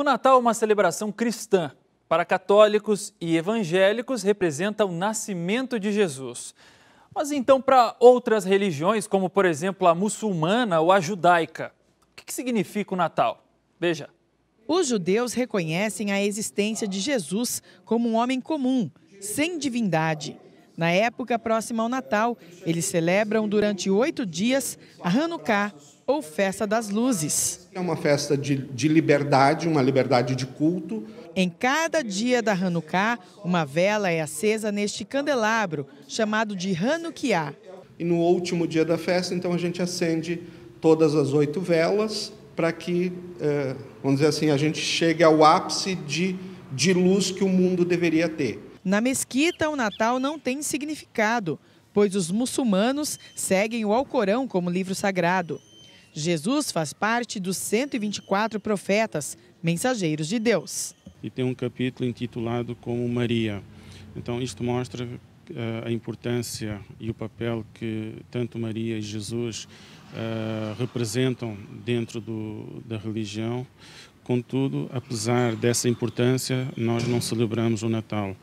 O Natal é uma celebração cristã. Para católicos e evangélicos, representa o nascimento de Jesus. Mas então, para outras religiões, como por exemplo a muçulmana ou a judaica, o que significa o Natal? Veja. Os judeus reconhecem a existência de Jesus como um homem comum, sem divindade. Na época próxima ao Natal, eles celebram durante oito dias a Hanukkah, ou Festa das Luzes. É uma festa de, de liberdade, uma liberdade de culto. Em cada dia da Hanukkah, uma vela é acesa neste candelabro, chamado de Hanukkah. E no último dia da festa, então, a gente acende todas as oito velas para que, eh, vamos dizer assim, a gente chegue ao ápice de, de luz que o mundo deveria ter. Na mesquita, o Natal não tem significado, pois os muçulmanos seguem o Alcorão como livro sagrado. Jesus faz parte dos 124 profetas, mensageiros de Deus. E tem um capítulo intitulado Como Maria. Então, isto mostra eh, a importância e o papel que tanto Maria e Jesus uh, representam dentro do, da religião. Contudo, apesar dessa importância, nós não celebramos o Natal.